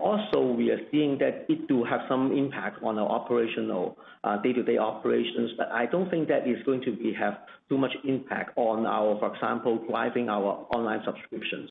Also, we are seeing that it do have some impact on our operational uh, day-to-day operations, but I don't think that is going to have too much impact on our, for example, driving our online subscriptions.